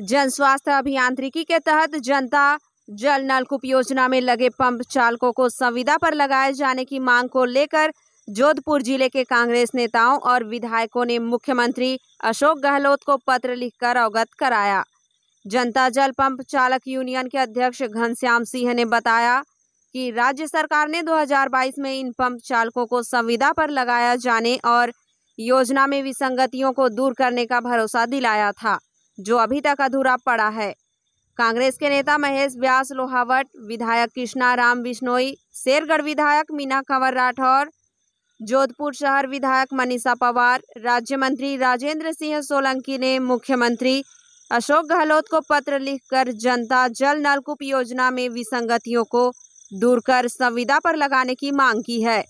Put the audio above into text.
जन स्वास्थ्य अभियांत्रिकी के तहत जनता जल नलकूप योजना में लगे पंप चालकों को संविदा पर लगाए जाने की मांग को लेकर जोधपुर जिले के कांग्रेस नेताओं और विधायकों ने मुख्यमंत्री अशोक गहलोत को पत्र लिखकर अवगत कराया जनता जल पंप चालक यूनियन के अध्यक्ष घनश्याम सिंह ने बताया कि राज्य सरकार ने 2022 में इन पंप चालकों को संविदा पर लगाया जाने और योजना में विसंगतियों को दूर करने का भरोसा दिलाया था जो अभी तक अधूरा पड़ा है कांग्रेस के नेता महेश व्यास लोहावट विधायक कृष्णा राम बिश्नोई शेरगढ़ विधायक मीना कंवर राठौर जोधपुर शहर विधायक मनीषा पवार राज्य मंत्री राजेंद्र सिंह सोलंकी ने मुख्यमंत्री अशोक गहलोत को पत्र लिखकर जनता जल नलकूप योजना में विसंगतियों को दूर कर संविदा पर लगाने की मांग की है